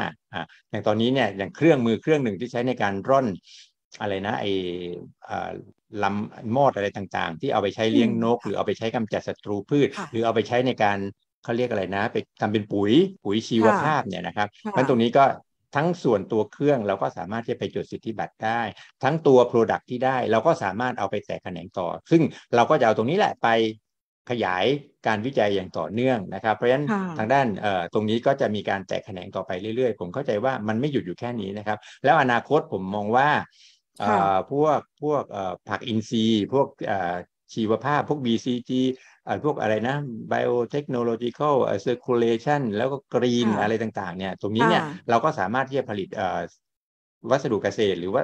อย่างตอนนี้เนี่ยอย่างเครื่องมือเครื่องหนึ่งที่ใช้ในการร่อนอะไรนะไอลำมอดอะไรต่างๆ ที่เอาไปใช้เลี้ยงนกหรือเอาไปใช้กำจัดศัตรูพืช หรือเอาไปใช้ในการเขาเรียกอะไรนะไปทำเป็นปุ๋ยปุ๋ยชีวภาพเนี่ยนะครับ เพราะตรงนี้ก็ทั้งส่วนตัวเครื่อง เราก็สามารถที่ไปจดสิทธิบัตรได้ ทั้งตัว Product ที่ได้ เราก็สามารถเอาไปแตกแขนงต่อ ซึ่งเราก็จะเอาตรงนี้แหละไปขยายการวิจัยอย่างต่อเนื่องนะครับ เพราะฉะนั้นทางด้านตรงนี้ก็จะมีการแตกแขนงต่อไปเรื่อย ๆ ผมเข้าใจว่ามันไม่หยุดอยู่แค่นี้นะครับ แล้วอนาคตผมมองว่าพวกพวกผักอินทรีย์ พวกชีวภาพพวก BCG พวกอะไรนะ biotechnological circulation แล้วก็กรีนอะไรต่างๆ เนี่ยตรงนี้เนี่ยเราก็สามารถที่จะผลิตวัสดุเกษตร หรือว่า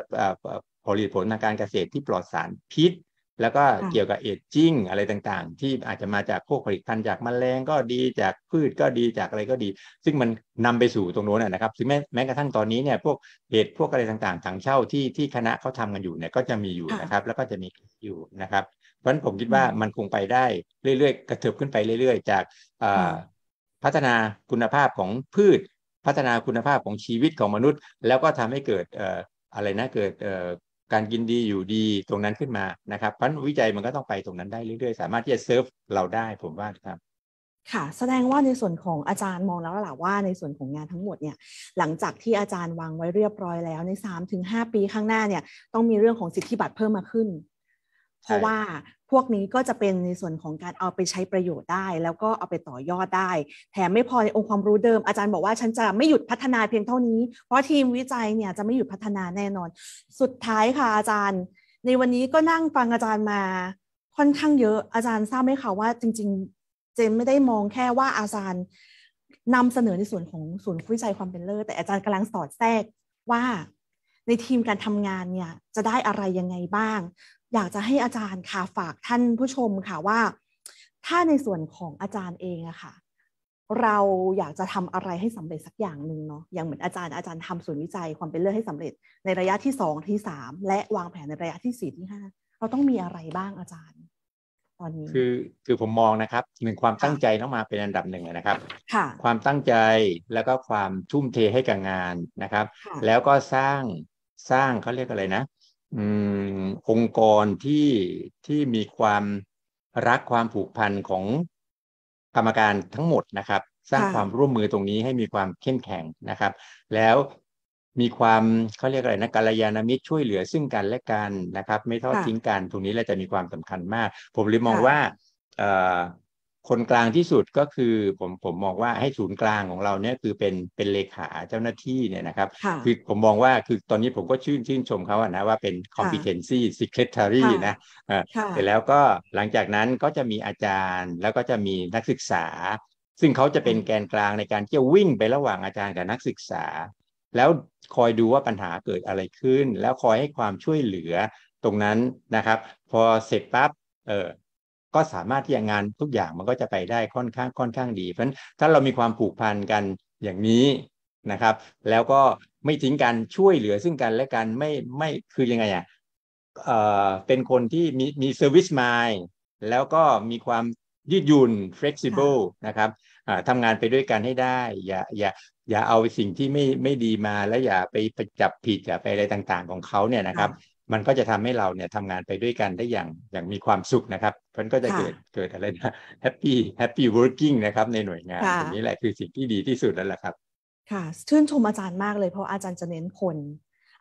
ผลิตผลทางการเกษตรที่ปลอดสารพิษ แล้วก็เกี่ยวกับเอจจิ้งอะไรต่างๆ ที่อาจจะมาจากพวกผลิตภัณฑ์จากมแมลงก็ดีจากพืชก็ดีจากอะไรก็ดี ซึ่งมันนำไปสู่ตรงโน้นนะครับซึ่งแม้แม้กระทั่งตอนนี้เนี่ยพวกเห็ดพวกอะไรต่างๆถังเช่าที่ที่คณะเขาทำกันอยู่เนี่ยก็จะมีอยู่นะครับ แล้วก็จะมีอยู่นะครับเพราะฉะนั้นผมคิดว่ามันคงไปได้เรื่อย ๆ กระเถิบขึ้นไปเรื่อย ๆ จากพัฒนาคุณภาพของพืช พัฒนาคุณภาพของชีวิตของมนุษย์ แล้วก็ทำให้เกิดอะไรนะเกิดการกินดีอยู่ดีตรงนั้นขึ้นมานะครับเพราะวิจัยมันก็ต้องไปตรงนั้นได้เรื่อย ๆ สามารถที่จะเซิร์ฟเราได้ผมว่าครับ ค่ะแสดงว่าในส่วนของอาจารย์มองแล้วล่ะว่าในส่วนของงานทั้งหมดเนี่ย หลังจากที่อาจารย์วางไว้เรียบร้อยแล้วใน3-5 ปีข้างหน้าเนี่ยต้องมีเรื่องของสิทธิบัตรเพิ่มมาขึ้นเพราะว่าพวกนี้ก็จะเป็นในส่วนของการเอาไปใช้ประโยชน์ได้ แล้วก็เอาไปต่อยอดได้แถมไม่พอในองค์ความรู้เดิมอาจารย์ บอกว่าฉันจะไม่หยุดพัฒนาเพียงเท่านี้ เพราะทีมวิจัยเนี่ยจะไม่หยุดพัฒนาแน่นอน สุดท้ายค่ะอาจารย์ ในวันนี้ก็นั่งฟังอาจารย์มาค่อนข้างเยอะอาจารย์ทราบไหมคะว่า จริง ๆ เจนไม่ได้มองแค่ว่าอาจารย์นำเสนอในส่วนของศูนย์วิจัยความเป็นเลิศแต่อาจารย์กำลังสอดแทรกว่าในทีมการทำงานเนี่ยจะได้อะไรยังไงบ้างอยากจะให้อาจารย์ค่ะฝากท่านผู้ชมค่ะว่า ถ้าในส่วนของอาจารย์เองอะค่ะเราอยากจะทำอะไรให้สำเร็จสักอย่างหนึ่งเนาะอย่างเหมือนอาจารย์อาจารย์ทำศูนย์วิจัยความเป็นเลิศให้สำเร็จในระยะที่สองที่สามและวางแผนในระยะที่สี่ที่ห้าเราต้องมีอะไรบ้างอาจารย์ ตอนนี้คือคือผมมองนะครับหนึ่งความตั้งใจต้องมาเป็นอันดับหนึ่งนะครับค่ะความตั้งใจแล้วก็ความทุ่มเทให้กับงานนะครับ แล้วก็สร้างสร้างเขาเรียกอะไรนะองค์กรที่ที่มีความรักความผูกพันของกรรมการทั้งหมดนะครับ สร้างความร่วมมือตรงนี้ให้มีความเข้มแข็งนะครับ แล้วมีความเขาเรียกอะไรนะกาลยาามิตรช่วยเหลือซึ่งกันและกันนะครับ ไม่ทอดทิ้งกัน ตรงนี้เราจะมีความสำคัญมาก ผมเลยมองว่าคนกลางที่สุดก็คือผมผมมองว่าให้ศูนย์กลางของเราเนี่ยคือเป็นเป็นเลขาเจ้าหน้าที่เนี่ยนะครับ คือผมมองว่าคือตอนนี้ผมก็ชื่นชื่นชมเขาอะนะว่าเป็น competency secretary นะเสร็จแล้วก็หลังจากนั้นก็จะมีอาจารย์ แล้วก็จะมีนักศึกษา ซึ่งเขาจะเป็นแกนกลางในการที่จะวิ่งไประหว่างอาจารย์กับนักศึกษา แล้วคอยดูว่าปัญหาเกิดอะไรขึ้น แล้วคอยให้ความช่วยเหลือตรงนั้นนะครับ พอเสร็จปั๊บเออก็สามารถที่จะงานทุกอย่างมันก็จะไปได้ค่อนข้างค่อนข้างดี เพราะฉะนั้นถ้าเรามีความผูกพันกันอย่างนี้นะครับ แล้วก็ไม่ทิ้งกันช่วยเหลือซึ่งกันและกันไม่ไม่คือยังไงอ่ะเอ่อเป็นคนที่มีมีเซอร์วิสมายแล้วก็มีความยืดหยุ่น flexible นะครับทำงานไปด้วยกันให้ได้ อย่าอย่าอย่าเอาสิ่งที่ไม่ไม่ดีมาแล้วอย่าไปไปจับผิดอย่าไปอะไรต่างๆของเขาเนี่ยนะครับมันก็จะทำให้เราเนี่ยทำงานไปด้วยกันได้อย่างอย่างมีความสุขนะครับมันก็จะเกิดเกิดอะไรนะแฮปปี้แฮปปี้เวิร์กิ่งนะครับ ในหน่วยงานตรงนี้แหละคือสิ่งที่ดีที่สุดแล้วล่ะครับ ค่ะชื่นชมอาจารย์มากเลยเพราะอาจารย์จะเน้นคน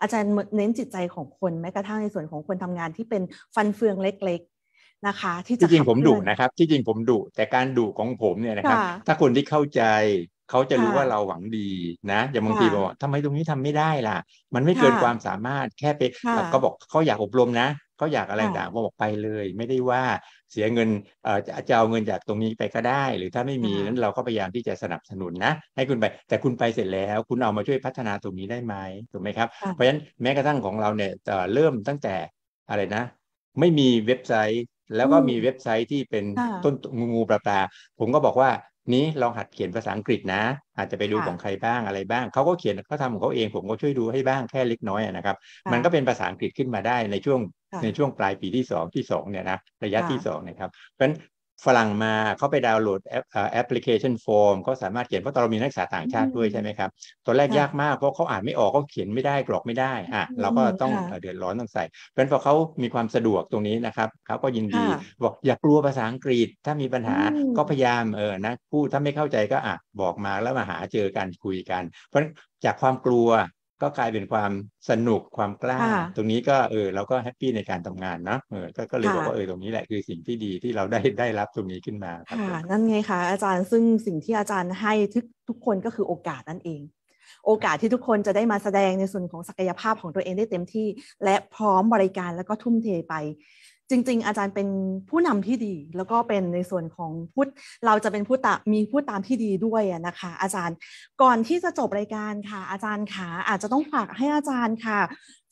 อาจารย์เน้นจิตใจของคนแม้กระทั่งในส่วนของคนทำงานที่เป็นฟันเฟืองเล็ก ๆนะคะ ที่จริงผมดุนะครับ ที่จริงผมดุแต่การดุของผมเนี่ยนะครับ ถ้าคนที่เข้าใจเขาจะรู้ว่าเราหวังดีนะ อย่างบางทีบอกทำไมตรงนี้ทำไม่ได้ล่ะ มันไม่เกินความสามารถแค่ไปก็บอกเขาอยากอบรมนะเขาอยากอะไรต่างบอกไปเลย ไม่ได้ว่าเสียเงินเออจะเอาเงินจากตรงนี้ไปก็ได้ หรือถ้าไม่มีนั้นเราก็พยายามที่จะสนับสนุนนะ ให้คุณไปแต่คุณไปเสร็จแล้ว คุณเอามาช่วยพัฒนาตรงนี้ได้ไหมถูกไหมครับเพราะฉะนั้นแม้กระทั่งของเราเนี่ยเริ่มตั้งแต่อะไรนะ ไม่มีเว็บไซต์แล้วก็มีเว็บไซต์ที่เป็นต้นงูปลาปลาผมก็บอกว่านี้ลองหัดเขียนภาษาอังกฤษนะ อาจจะไปดูของใครบ้างอะไรบ้างเขาก็เขียนเขาทำของเขาเองผมก็ช่วยดูให้บ้างแค่เล็กน้อยนะครับ มันก็เป็นภาษาอังกฤษขึ้นมาได้ในช่วงในช่วงปลายปีที่สองที่สองเนี่ยนะ ระยะที่สองนะครับเพราะฉะนั้นฝรั่งมาเขาไปดาวน์โหลดแอปพลิเคชันฟอร์มเขาสามารถเขียนเพราะตอนเรามีนักศึกษาต่างชาติด้วยใช่ไหมครับตอนแรกยากมากเพราะเขาอ่านไม่ออกเขาเขียนไม่ได้กรอกไม่ได้อ่ะ เราก็ต้องเดือดร้อนต้องใส่เพราะฉะนั้นพอเขามีความสะดวกตรงนี้นะครับเขาก็ยินดีบอกอย่ากลัวภาษาอังกฤษ ถ้ามีปัญหาก็พยายามเออนะพูดถ้าไม่เข้าใจก็อ่ะบอกมาแล้วมาหาเจอกันคุยกัน เพราะจากความกลัวก็กลายเป็นความสนุกความกล้าตรงนี้ก็เออเราก็แฮปปี้ในการทำงานเนาะเออก็เลยบอกว่าเออตรงนี้แหละคือสิ่งที่ดีที่เราได้ได้รับตรงนี้ขึ้นมาค่ะนั่นไงคะอาจารย์ซึ่งสิ่งที่อาจารย์ให้ทุกทุกคนก็คือโอกาสนั่นเอง โอกาสที่ทุกคนจะได้มาแสดงในส่วนของศักยภาพของตัวเองได้เต็มที่และพร้อมบริการแล้วก็ทุ่มเทไปจริงๆอาจารย์เป็นผู้นำที่ดี แล้วก็เป็นในส่วนของพูดเราจะเป็นผู้ตามมีผู้ตามที่ดีด้วยนะคะ อาจารย์ก่อนที่จะจบรายการค่ะ อาจารย์ค่ะอาจจะต้องฝากให้อาจารย์ค่ะ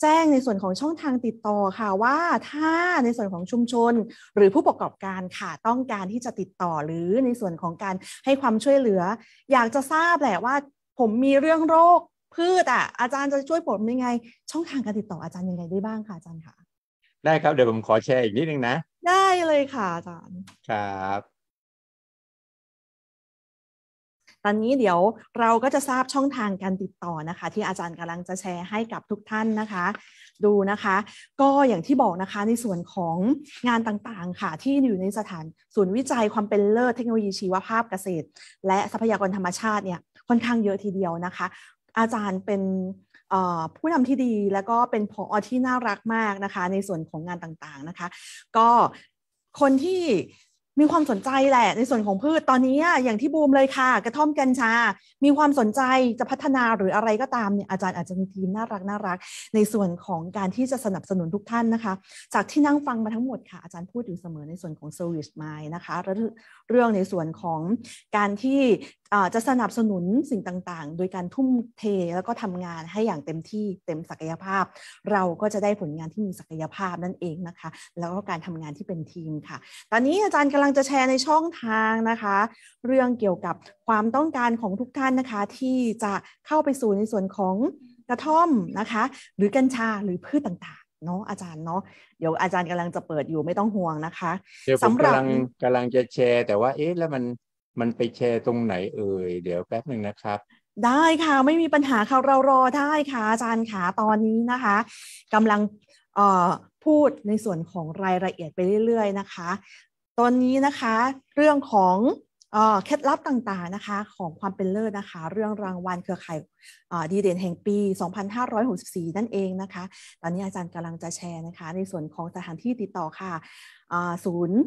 แจ้งในส่วนของช่องทางติดต่อค่ะว่าถ้าในส่วนของชุมชน หรือผู้ประกอบการค่ะต้องการที่จะติดต่อหรือในส่วนของการให้ความช่วยเหลือ อยากจะทราบแหละว่าผมมีเรื่องโรคพืชอ่ะอาจารย์จะช่วยผมยังไง ช่องทางการติดต่ออาจารย์ยังไงได้บ้างค่ะอาจารย์ค่ะได้ครับเดี๋ยวผมขอแชร์อีกนิดนึงนะได้เลยค่ะอาจารย์ ครับ ตอนนี้เดี๋ยวเราก็จะทราบช่องทางการติดต่อนะคะที่อาจารย์กำลังจะแชร์ให้กับทุกท่านนะคะ ดูนะคะ ก็อย่างที่บอกนะคะในส่วนของงานต่างๆค่ะที่อยู่ในสถานศูนย์วิจัยความเป็นเลิศเทคโนโลยีชีวภาพเกษตร และทรัพยากรธรรมชาติเนี่ยค่อนข้างเยอะทีเดียวนะคะ อาจารย์เป็นผู้นำที่ดีแล้วก็เป็นผออที่น่ารักมากนะคะ ในส่วนของงานต่างๆนะคะ ก็คนที่มีความสนใจแหละในส่วนของพืชตอนนี้อย่างที่บูมเลยค่ะกระท่อมกัญชา มีความสนใจจะพัฒนาหรืออะไรก็ตามเนี่ยอาจารย์อาจจะมีทีมน่ารักน่ารักในส่วนของการที่จะสนับสนุนทุกท่านนะคะ จากที่นั่งฟังมาทั้งหมดค่ะ อาจารย์พูดอยู่เสมอในส่วนของ Service Mind นะคะเรื่องในส่วนของการที่จะสนับสนุนสิ่งต่างๆ โดยการทุ่มเทแล้วก็ทำงานให้อย่างเต็มที่เต็มศักยภาพ เราก็จะได้ผลงานที่มีศักยภาพนั่นเองนะคะ แล้วก็การทำงานที่เป็นทีมค่ะ ตอนนี้อาจารย์กำลังงจะแชร์ในช่องทางนะคะ เรื่องเกี่ยวกับความต้องการของทุกท่านนะคะ ที่จะเข้าไปสู่ในส่วนของกระท่อมนะคะ หรือกัญชาหรือพืชต่างๆเนาะอาจารย์เนาะเดี๋ยวอาจารย์กำลังจะเปิดอยู่ไม่ต้องห่วงนะคะสำหรับกำลังกำลังจะแชร์แต่ว่าเอ๊ะแล้วมันมันไปแชร์ตรงไหนเอ่ยเดี๋ยวแป๊บหนึ่งนะครับ ได้ค่ะไม่มีปัญหาค่ะเรารอได้ค่ะอาจารย์ค่ะตอนนี้นะคะกำลังพูดในส่วนของรายละเอียดไปเรื่อย ๆ นะคะตอนนี้นะคะเรื่องของเคล็ดลับต่าง ๆ นะคะ ของความเป็นเลิศนะคะ เรื่องรางวัลเครือข่ายดีเด่นแห่งปี 2564 นั่น เองนะคะ ตอนนี้อาจารย์กำลังจะแชร์นะคะ ในส่วนของสถานที่ติดต่อค่ะศูนย์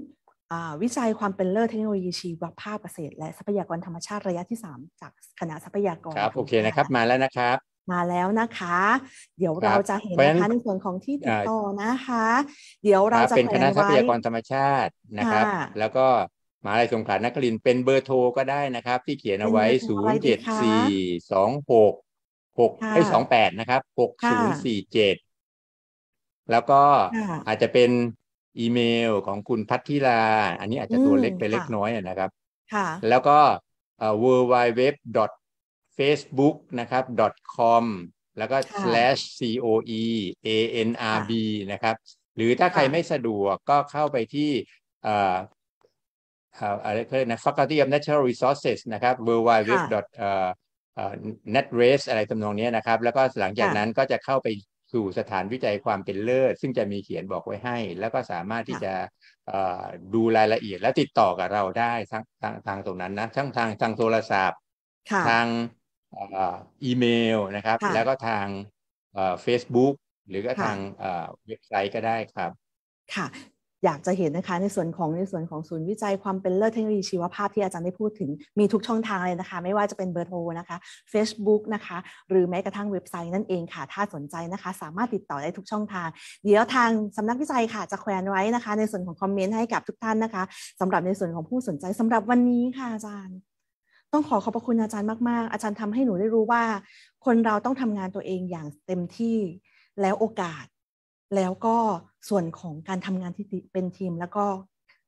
วิจัยความเป็นเลิศเทคโนโลยี ชีวภาพเกษตรและทรัพยากรธรรมชาติระยะที่ 3 จากคณะทรัพยากรครับโอเคนะครับมาแล้วนะครับมาแล้วนะคะ เดี๋ยวเราจะเห็นนะคะในส่วนของที่ติดต่อนะคะ เดี๋ยวเราจะเป็นคณะทรัพยากรธรรมชาตินะครับ แล้วก็มาลัยสงขลานครินเป็นเบอร์โทรก็ได้นะครับ ที่เขียนเอาไว้ 0 7 4 2 6 6ใอ้28 นะครับ 6047 แล้วก็อาจจะเป็นอีเมลของคุณพัทธิลา อันนี้อาจจะตัวเล็กไปเล็กน้อยนะครับ แล้วก็ w w w facebook นะครับ .com แล้วก็ slash coe anrb นะครับ หรือถ้าใครไม่สะดวกก็เข้าไปที่อะไรเขาเรียกนะ faculty of natural resources นะครับ www netrace อะไรตำนองนี้นะครับ แล้วก็หลังจากนั้นก็จะเข้าไปสู่สถานวิจัยความเป็นเลิศ ซึ่งจะมีเขียนบอกไว้ให้ แล้วก็สามารถที่จะดูรายละเอียดและติดต่อกับเราได้ทางทางทางตรงนั้นนะ ทั้งทางทางโทรศัพท์ทางอีเมลนะครับแล้วก็ทางเฟซบุ๊กหรือก็ทางเว็บไซต์ก็ได้ครับ ค่ะ อยากจะเห็นนะคะ ในส่วนของในส่วนของศูนย์วิจัยความเป็นเลิศเทคโนโลยีชีวภาพที่อาจารย์ได้พูดถึงมีทุกช่องทางเลยนะคะ ไม่ว่าจะเป็นเบอร์โทรนะคะ Facebook นะคะ หรือแม้กระทั่งเว็บไซต์นั่นเองค่ะ ถ้าสนใจนะคะ สามารถติดต่อได้ทุกช่องทาง เดี๋ยวทางสำนักวิจัยค่ะจะแขวนไว้นะคะ ในส่วนของคอมเมนต์ให้กับทุกท่านนะคะสำหรับในส่วนของผู้สนใจสำหรับวันนี้ค่ะอาจารย์ต้องขอขอบพระคุณอาจารย์มาก ๆ อาจารย์ทำให้หนูได้รู้ว่า คนเราต้องทำงานตัวเองอย่างเต็มที่แล้วโอกาส แล้วก็ส่วนของการทำงานที่เป็นทีม แล้วก็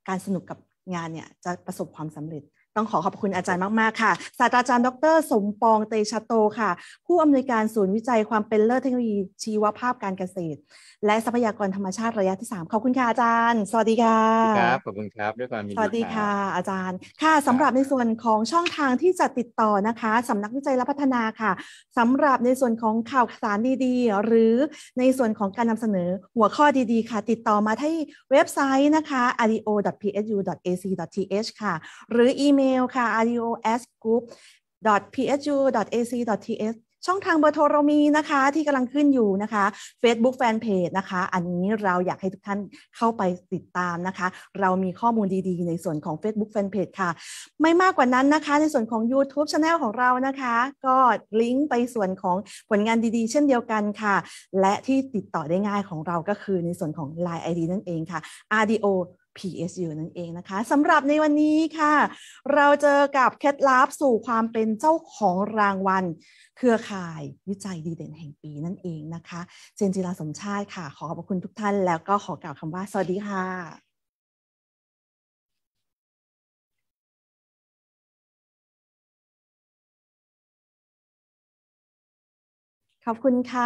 การสนุกกับงานเนี่ยจะประสบความสำเร็จต้องขอขอบคุณอาจารย์มาก ๆ ค่ะ ศาสตราจารย์ ดรสมปอง เตชะโต ค่ะ ผู้อำนวยการศูนย์วิจัยความเป็นเลิศเทคโนโลยีชีวภาพการเกษตร และทรัพยากรธรรมชาติระยะที่ 3 ขอบคุณค่ะอาจารย์ สวัสดีค่ะ ครับ ขอบคุณครับ ด้วยความยินดีสวัสดีค่ะ อาจารย์ ค่ะสำหรับในส่วนของช่องทางที่จะติดต่อนะคะ สำนักวิจัยและพัฒนาค่ะ สำหรับในส่วนของข่าวสารดี ๆ หรือในส่วนของการนำเสนอหัวข้อดี ๆ ค่ะ ติดต่อมาที่เว็บไซต์นะคะ adio.psu.ac.th ค่ะ หรืออีเมลมลค่ะ r u s group phu ac th ช่องทางเบอร์โทรเรามีนะคะที่กำลังขึ้นอยู่นะคะ Facebook Fanpage นะคะ อันนี้เราอยากให้ทุกท่านเข้าไปติดตามนะคะ เรามีข้อมูลดีๆ ในส่วนของ Facebook Fanpage ค่ะ ไม่มากกว่านั้นนะคะในส่วนของ YouTube Channel ของเรานะคะ ก็ลิงก์ไปส่วนของผลงานดีๆ เช่นเดียวกันค่ะ และที่ติดต่อได้ง่ายของเราก็คือในส่วนของ Line ID นั่นเองค่ะ RDO PSU นั่นเองนะคะสำหรับในวันนี้ค่ะ เราเจอกับเคล็ดลับสู่ความเป็นเจ้าของรางวัลเครือข่ายวิจัยดีเด่นแห่งปีนั่นเองนะคะเจนจิราสมชาติค่ะขอขอบคุณทุกท่านแล้วก็ขอกล่าวคำว่าสวัสดีค่ะขอบคุณค่ะ